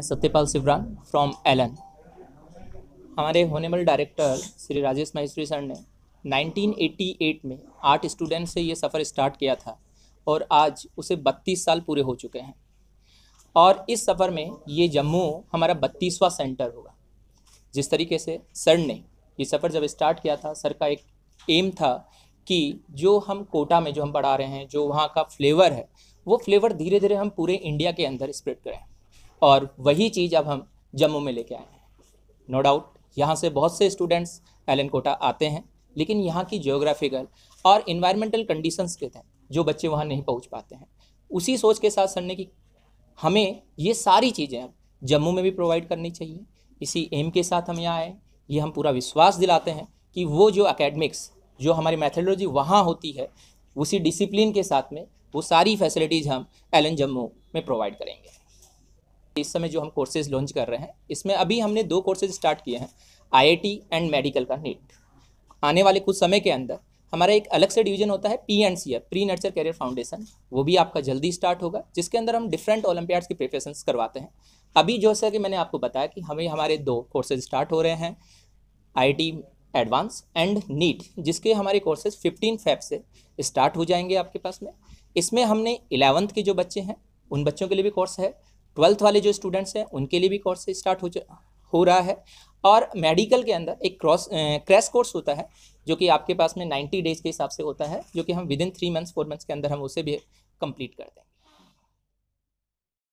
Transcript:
हैं Satyapal Shivram from Allen हमारे honourable director Shri Rajesh Maheshwari sir ने 1988 में आठ स्टूडेंट से ये सफ़र स्टार्ट किया था और आज उसे 32 साल पूरे हो चुके हैं और इस सफ़र में ये जम्मू हमारा बत्तीसवा सेंटर होगा जिस तरीके से सर ने ये सफ़र जब स्टार्ट किया था सर का एक एम था कि जो हम कोटा में जो हम पढ़ा रहे हैं जो वहाँ का फ्लेवर है वो फ्लेवर धीरे धीरे हम पूरे इंडिया के अंदर स्प्रेड करें और वही चीज़ अब हम जम्मू में लेके आए हैं नो डाउट यहाँ से बहुत से स्टूडेंट्स एलन कोटा आते हैं लेकिन यहाँ की जियोग्राफिकल और इन्वायरमेंटल कंडीशंस के तहत जो बच्चे वहाँ नहीं पहुँच पाते हैं उसी सोच के साथ सरने की हमें ये सारी चीज़ें अब जम्मू में भी प्रोवाइड करनी चाहिए इसी एम के साथ हम यहाँ आए ये हम पूरा विश्वास दिलाते हैं कि वो जो अकेडमिक्स जो हमारी मैथडोलॉजी वहाँ होती है उसी डिसिप्लिन के साथ में वो सारी फैसिलिटीज़ हम एल जम्मू में प्रोवाइड करेंगे इस समय जो हम कोर्सेज लॉन्च कर रहे हैं इसमें अभी हमने दो कोर्सेज स्टार्ट किए हैं आईआईटी एंड मेडिकल का नीट आने वाले कुछ समय के अंदर हमारा एक अलग से डिवीजन होता है P and C F pre nurture career foundation वो भी आपका जल्दी स्टार्ट होगा जिसके अंदर हम डिफरेंट ओलंपियाड्स की प्रिपरेशन करवाते हैं अभी जो है कि मैंने आपको बताया कि हमें हमारे दो कोर्सेज स्टार्ट हो रहे हैं आई एडवांस एंड नीट जिसके हमारे कोर्सेज फिफ्टीन फैब से स्टार्ट हो जाएंगे आपके पास में इसमें हमने इलेवंथ के जो बच्चे हैं उन बच्चों के लिए भी कोर्स है ट्वेल्थ वाले जो स्टूडेंट्स हैं उनके लिए भी कोर्स स्टार्ट हो हो रहा है और मेडिकल के अंदर एक क्रॉस क्रैश कोर्स होता है जो कि आपके पास में नाइन्टी डेज के हिसाब से होता है जो कि हम within three months four months के अंदर हम उसे भी कंप्लीट कर देंगे